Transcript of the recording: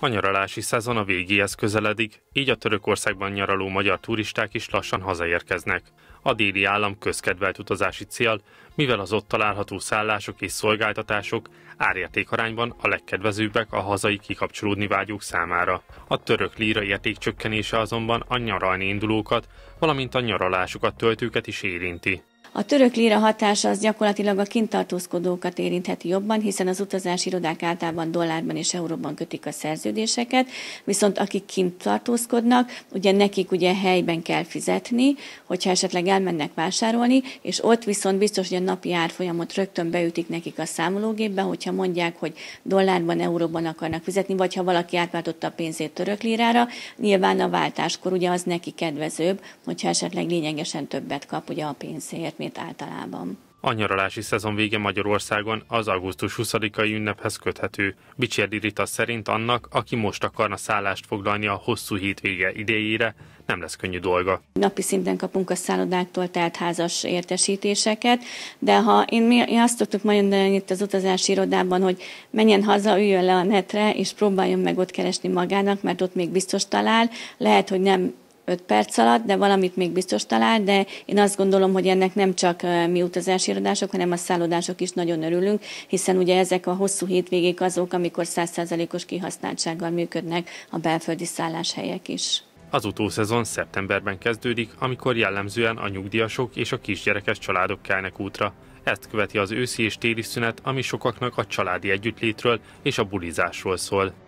A nyaralási szezon a végéhez közeledik, így a Törökországban nyaraló magyar turisták is lassan hazaérkeznek. A déli állam közkedvelt utazási cél, mivel az ott található szállások és szolgáltatások árértékarányban a legkedvezőbbek a hazai kikapcsolódni vágyók számára. A török líra értékcsökkenése azonban a nyaralni indulókat, valamint a nyaralásukat töltőket is érinti. A török lira hatása az gyakorlatilag a kintartózkodókat érintheti jobban, hiszen az utazási irodák általában dollárban és euróban kötik a szerződéseket, viszont akik kint tartózkodnak, ugye nekik ugye helyben kell fizetni, hogyha esetleg elmennek vásárolni, és ott viszont biztos, hogy a napi árfolyamot rögtön beütik nekik a számológépbe, hogyha mondják, hogy dollárban, euróban akarnak fizetni, vagy ha valaki átváltotta a pénzét török lirára, nyilván a váltáskor ugye az neki kedvezőbb, hogyha esetleg lényegesen többet kap ugye a pénzért, mint általában. A nyaralási szezon vége Magyarországon az augusztus 20-ai ünnephez köthető. Bicsérdi Rita szerint annak, aki most akarna szállást foglalni a hosszú hétvége idejére, nem lesz könnyű dolga. Napi szinten kapunk a szállodáktól tehát házas értesítéseket, de ha én, mi, én azt tudtuk mondani itt az utazási irodában, hogy menjen haza, üljön le a netre, és próbáljon meg ott keresni magának, mert ott még biztos talál. Lehet, hogy nem 5 perc alatt, de valamit még biztos talál, de én azt gondolom, hogy ennek nem csak mi utazási irodások, hanem a szállodások is nagyon örülünk, hiszen ugye ezek a hosszú hétvégék azok, amikor 100%-os kihasználtsággal működnek a belföldi szálláshelyek is. Az utószezon szeptemberben kezdődik, amikor jellemzően a nyugdíjasok és a kisgyerekes családok kelnek útra. Ezt követi az őszi és téli szünet, ami sokaknak a családi együttlétről és a bulizásról szól.